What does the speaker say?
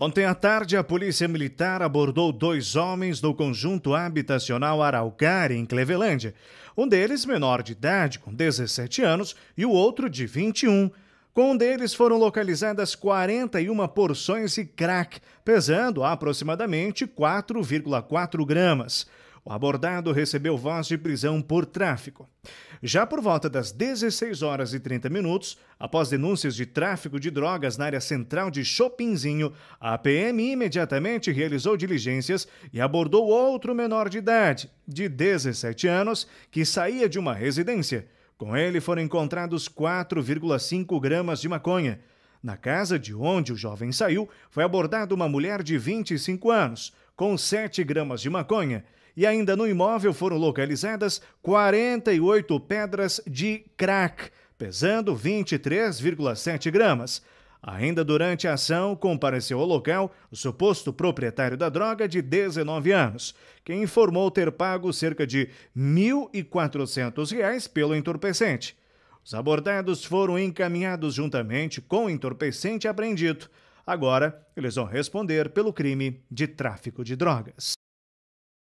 Ontem à tarde, a Polícia Militar abordou dois homens do conjunto habitacional Araucari, em Clevelândia. Um deles menor de idade, com 17 anos, e o outro de 21. Com um deles foram localizadas 41 porções de crack, pesando aproximadamente 4,4 gramas. O abordado recebeu voz de prisão por tráfico. Já por volta das 16 horas e 30 minutos, após denúncias de tráfico de drogas na área central de Chopinzinho, a PM imediatamente realizou diligências e abordou outro menor de idade, de 17 anos, que saía de uma residência. Com ele foram encontrados 4,5 gramas de maconha. Na casa de onde o jovem saiu, foi abordada uma mulher de 25 anos, com 7 gramas de maconha e ainda no imóvel foram localizadas 48 pedras de crack, pesando 23,7 gramas. Ainda durante a ação, compareceu ao local o suposto proprietário da droga de 19 anos, que informou ter pago cerca de R$ 1.400 pelo entorpecente. Os abordados foram encaminhados juntamente com o entorpecente apreendido. Agora, eles vão responder pelo crime de tráfico de drogas.